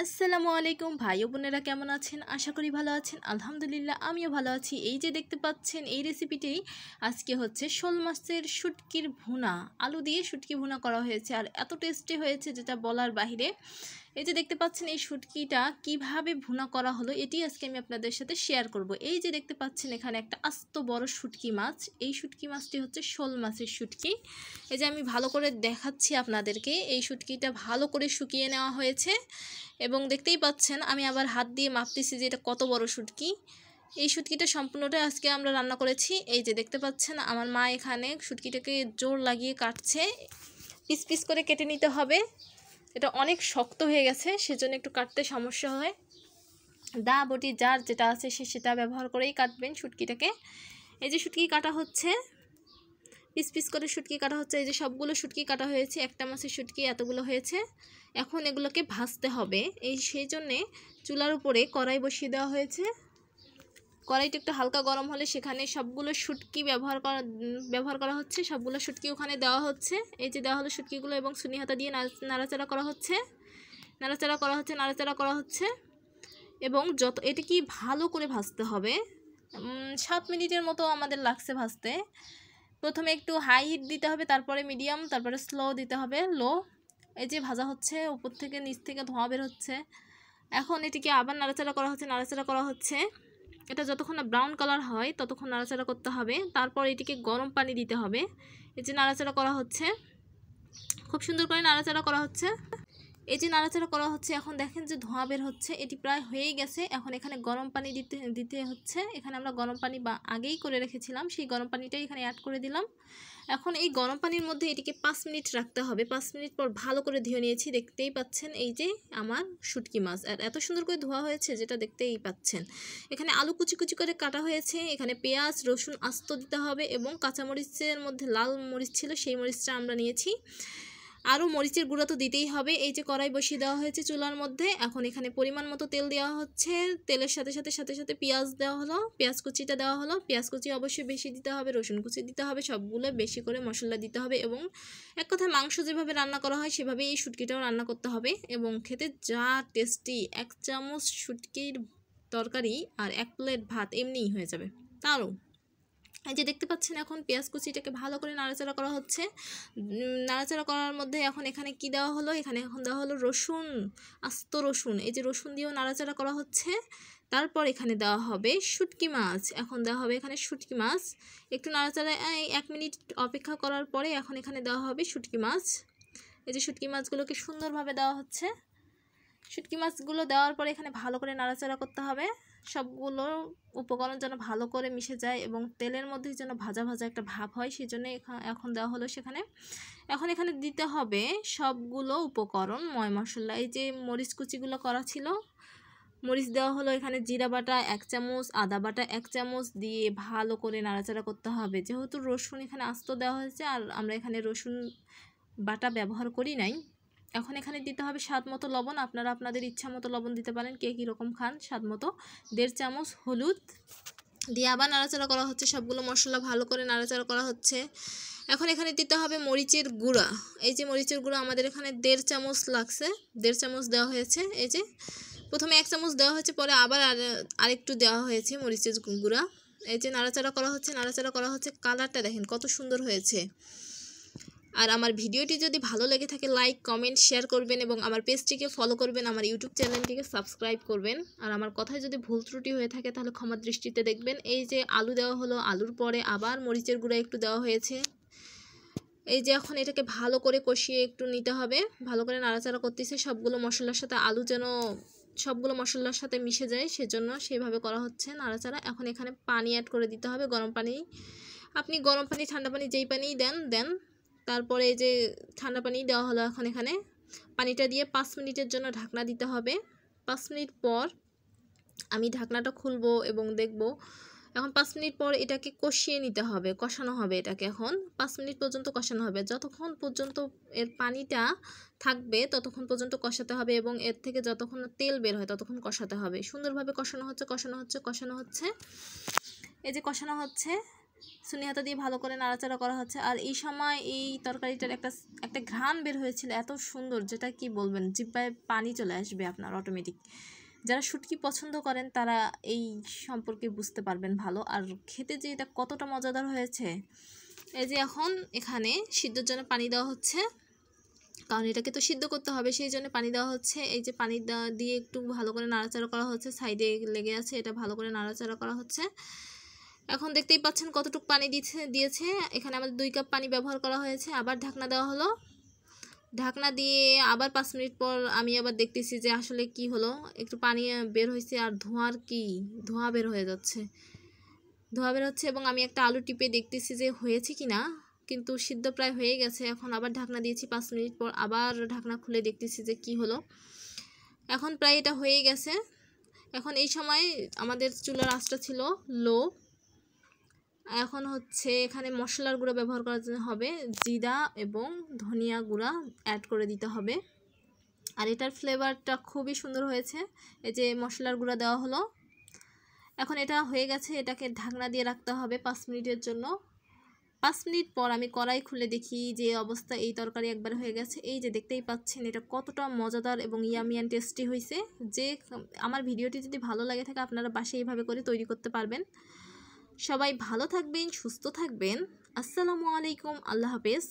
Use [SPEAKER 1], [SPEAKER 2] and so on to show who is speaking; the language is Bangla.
[SPEAKER 1] আসসালামু আলাইকুম ভাই বোনেরা কেমন আছেন আশা করি ভালো আছেন আলহামদুলিল্লাহ আমিও ভালো আছি এই যে দেখতে পাচ্ছেন এই রেসিপিটি আজকে হচ্ছে শোল মাছের শুটকির ভুনা আলু দিয়ে শুটকি ভুনা করা হয়েছে আর এত টেস্টি হয়েছে যেটা বলার বাহিরে এই যে দেখতে পাচ্ছেন এই সুটকিটা কিভাবে ভুনা করা হলো এটি আজকে আমি আপনাদের সাথে শেয়ার করব এই যে দেখতে পাচ্ছেন এখানে একটা আস্ত বড় সুটকি মাছ এই শুটকি মাছটি হচ্ছে শোল মাছের শুটকি এই যে আমি ভালো করে দেখাচ্ছি আপনাদেরকে এই শুটকিটা ভালো করে শুকিয়ে নেওয়া হয়েছে এবং দেখতেই পাচ্ছেন আমি আবার হাত দিয়ে মাপতেছি যে এটা কত বড় সুটকি এই শুটকিটা সম্পূর্ণটা আজকে আমরা রান্না করেছি এই যে দেখতে পাচ্ছেন আমার মা এখানে শুটকিটাকে জোর লাগিয়ে কাটছে পিস পিস করে কেটে নিতে হবে এটা অনেক শক্ত হয়ে গেছে সেজন্য একটু কাটতে সমস্যা হয় দা বটি যার যেটা আছে সে সেটা ব্যবহার করেই কাটবেন শুটকিটাকে এই যে শুটকি কাটা হচ্ছে পিস পিস করে শুটকি কাটা হচ্ছে এই যে সবগুলো শুটকি কাটা হয়েছে একটা মাছের শুটকি এতগুলো হয়েছে এখন এগুলোকে ভাজতে হবে এই সেই জন্যে চুলার উপরে কড়াই বসিয়ে দেওয়া হয়েছে কড়াইটা একটু হালকা গরম হলে সেখানে সবগুলো শুটকি ব্যবহার করা ব্যবহার করা হচ্ছে সবগুলো শুটকি ওখানে দেওয়া হচ্ছে এই যে দেওয়া হলো শুটকিগুলো এবং সুনি হাতা দিয়ে নাড়াচাড়া করা হচ্ছে নাড়াচাড়া করা হচ্ছে নাড়াচাড়া করা হচ্ছে এবং যত এটা কি ভালো করে ভাজতে হবে সাত মিনিটের মতো আমাদের লাগছে ভাজতে প্রথমে একটু হাই হিট দিতে হবে তারপরে মিডিয়াম তারপরে স্লো দিতে হবে লো এই যে ভাজা হচ্ছে উপর থেকে নিচ থেকে ধোঁয়া বের হচ্ছে এখন এটিকে আবার নাড়াচাড়া করা হচ্ছে নাড়াচাড়া করা হচ্ছে এটা যতক্ষণ না ব্রাউন কালার হয় ততক্ষণ নাড়াচাড়া করতে হবে তারপর এটিকে গরম পানি দিতে হবে এই যে নাড়াচাড়া করা হচ্ছে খুব সুন্দর করে নাড়াচাড়া করা হচ্ছে এই যে নাড়াচাড়া করা হচ্ছে এখন দেখেন যে ধোঁয়া বের হচ্ছে এটি প্রায় হয়েই গেছে এখন এখানে গরম পানি দিতে দিতে হচ্ছে এখানে আমরা গরম পানি বা আগেই করে রেখেছিলাম সেই গরম পানিটাই এখানে অ্যাড করে দিলাম এখন এই গরম পানির মধ্যে এটিকে পাঁচ মিনিট রাখতে হবে পাঁচ মিনিট পর ভালো করে ধুয়ে নিয়েছি দেখতেই পাচ্ছেন এই যে আমার শুটকি মাছ আর এত সুন্দর করে ধোয়া হয়েছে যেটা দেখতেই পাচ্ছেন এখানে আলু কুচি কুচি করে কাটা হয়েছে এখানে পেঁয়াজ রসুন আস্ত দিতে হবে এবং কাঁচামরিচের মধ্যে লাল মরিচ ছিল সেই মরিচটা আমরা নিয়েছি আরও মরিচের গুঁড়া তো দিতেই হবে এই যে কড়াই বসিয়ে দেওয়া হয়েছে চুলার মধ্যে এখন এখানে পরিমাণ মতো তেল দেওয়া হচ্ছে তেলের সাথে সাথে সাথে সাথে পেঁয়াজ দেওয়া হলো পেঁয়াজ কুচিটা দেওয়া হলো পেঁয়াজ কুচি অবশ্যই বেশি দিতে হবে রসুন কুচি দিতে হবে সবগুলো বেশি করে মশলা দিতে হবে এবং এক কথায় মাংস যেভাবে রান্না করা হয় সেভাবে এই সুটকিটাও রান্না করতে হবে এবং খেতে যা টেস্টি এক চামচ সুটকির তরকারি আর এক প্লেট ভাত এমনিই হয়ে যাবে তারও এই যে দেখতে পাচ্ছেন এখন পেঁয়াজ কুচিটাকে ভালো করে নাড়াচাড়া করা হচ্ছে নাড়াচাড়া করার মধ্যে এখন এখানে কি দেওয়া হলো এখানে এখন দেওয়া হলো রসুন আস্ত রসুন এই যে রসুন দিয়েও নাড়াচাড়া করা হচ্ছে তারপর এখানে দেওয়া হবে শুটকি মাছ এখন দেওয়া হবে এখানে শুটকি মাছ একটু নাড়াচাড়া এক মিনিট অপেক্ষা করার পরে এখন এখানে দেওয়া হবে শুটকি মাছ এই যে শুটকি মাছগুলোকে সুন্দরভাবে দেওয়া হচ্ছে শুটকি মাছগুলো দেওয়ার পরে এখানে ভালো করে নাড়াচাড়া করতে হবে সবগুলো উপকরণ যেন ভালো করে মিশে যায় এবং তেলের মধ্যে যেন ভাজা ভাজা একটা ভাব হয় সেই জন্য এখন দেওয়া হলো সেখানে এখন এখানে দিতে হবে সবগুলো উপকরণ ময় মশলা এই যে মরিচ কুচিগুলো করা ছিল মরিচ দেওয়া হলো এখানে জিরা বাটা এক চামচ আদা বাটা এক চামচ দিয়ে ভালো করে নাড়াচাড়া করতে হবে যেহেতু রসুন এখানে আস্ত দেওয়া হয়েছে আর আমরা এখানে রসুন বাটা ব্যবহার করি নাই এখন এখানে দিতে হবে স্বাদ মতো লবণ আপনারা আপনাদের ইচ্ছা মতো লবণ দিতে পারেন কে কীরকম খান স্বাদ মতো দেড় চামচ হলুদ দিয়ে আবার নাড়াচাড়া করা হচ্ছে সবগুলো মশলা ভালো করে নাড়াচাড়া করা হচ্ছে এখন এখানে দিতে হবে মরিচের গুঁড়া এই যে মরিচের গুঁড়া আমাদের এখানে দেড় চামচ লাগছে দেড় চামচ দেওয়া হয়েছে এই যে প্রথমে এক চামচ দেওয়া হয়েছে পরে আবার আরেকটু দেওয়া হয়েছে মরিচের গুঁড়া এই যে নাড়াচাড়া করা হচ্ছে নাড়াচাড়া করা হচ্ছে কালারটা দেখেন কত সুন্দর হয়েছে আর আমার ভিডিওটি যদি ভালো লেগে থাকে লাইক কমেন্ট শেয়ার করবেন এবং আমার পেজটিকে ফলো করবেন আমার ইউটিউব চ্যানেলটিকে সাবস্ক্রাইব করবেন আর আমার কথায় যদি ভুল ত্রুটি হয়ে থাকে তাহলে ক্ষমা দৃষ্টিতে দেখবেন এই যে আলু দেওয়া হলো আলুর পরে আবার মরিচের গুঁড়া একটু দেওয়া হয়েছে এই যে এখন এটাকে ভালো করে কষিয়ে একটু নিতে হবে ভালো করে নাড়াচাড়া করতেছে সবগুলো মশলার সাথে আলু যেন সবগুলো মশলার সাথে মিশে যায় সেজন্য সেভাবে করা হচ্ছে নাড়াচাড়া এখন এখানে পানি অ্যাড করে দিতে হবে গরম পানি আপনি গরম পানি ঠান্ডা পানি যেই পানিই দেন দেন তারপরে এই যে ঠান্ডা পানি দেওয়া হলো এখন এখানে পানিটা দিয়ে পাঁচ মিনিটের জন্য ঢাকনা দিতে হবে পাঁচ মিনিট পর আমি ঢাকনাটা খুলবো এবং দেখব এখন পাঁচ মিনিট পর এটাকে কষিয়ে নিতে হবে কষানো হবে এটাকে এখন পাঁচ মিনিট পর্যন্ত কষানো হবে যতক্ষণ পর্যন্ত এর পানিটা থাকবে ততক্ষণ পর্যন্ত কষাতে হবে এবং এর থেকে যতক্ষণ তেল বের হয় ততক্ষণ কষাতে হবে সুন্দরভাবে কষানো হচ্ছে কষানো হচ্ছে কষানো হচ্ছে এই যে কষানো হচ্ছে সুনি হাতা দিয়ে ভালো করে নাড়াচাড়া করা হচ্ছে আর এই সময় এই তরকারিটার একটা একটা ঘ্রাণ বের হয়েছিল এত সুন্দর যেটা কি বলবেন জিব্বায় পানি চলে আসবে আপনার অটোমেটিক যারা শুটকি পছন্দ করেন তারা এই সম্পর্কে বুঝতে পারবেন ভালো আর খেতে যে এটা কতটা মজাদার হয়েছে এই যে এখন এখানে সিদ্ধর জন্য পানি দেওয়া হচ্ছে কারণ এটাকে তো সিদ্ধ করতে হবে সেই জন্য পানি দেওয়া হচ্ছে এই যে পানি দিয়ে একটু ভালো করে নাড়াচাড়া করা হচ্ছে সাইডে লেগে আছে এটা ভালো করে নাড়াচাড়া করা হচ্ছে এখন দেখতেই পাচ্ছেন কতটুকু পানি দিয়েছে দিয়েছে এখানে আমাদের দুই কাপ পানি ব্যবহার করা হয়েছে আবার ঢাকনা দেওয়া হলো ঢাকনা দিয়ে আবার পাঁচ মিনিট পর আমি আবার দেখতেছি যে আসলে কি হলো একটু পানি বের হয়েছে আর ধোঁয়ার কি ধোঁয়া বের হয়ে যাচ্ছে ধোঁয়া বের হচ্ছে এবং আমি একটা আলু টিপে দেখতেছি যে হয়েছে কি না কিন্তু সিদ্ধ প্রায় হয়ে গেছে এখন আবার ঢাকনা দিয়েছি পাঁচ মিনিট পর আবার ঢাকনা খুলে দেখতেছি যে কি হলো এখন প্রায় এটা হয়ে গেছে এখন এই সময় আমাদের চুলার আঁচটা ছিল লো এখন হচ্ছে এখানে মশলার গুঁড়ো ব্যবহার করার জন্য হবে জিরা এবং ধনিয়া গুঁড়া অ্যাড করে দিতে হবে আর এটার ফ্লেভারটা খুবই সুন্দর হয়েছে এই যে মশলার গুঁড়া দেওয়া হলো এখন এটা হয়ে গেছে এটাকে ঢাকনা দিয়ে রাখতে হবে পাঁচ মিনিটের জন্য পাঁচ মিনিট পর আমি কড়াই খুলে দেখি যে অবস্থা এই তরকারি একবার হয়ে গেছে এই যে দেখতেই পাচ্ছেন এটা কতটা মজাদার এবং ইয়ামিয়ান টেস্টি হয়েছে যে আমার ভিডিওটি যদি ভালো লাগে থাকে আপনারা বাসে এইভাবে করে তৈরি করতে পারবেন সবাই ভালো থাকবেন সুস্থ থাকবেন আসসালামু আলাইকুম আল্লাহ হাফেজ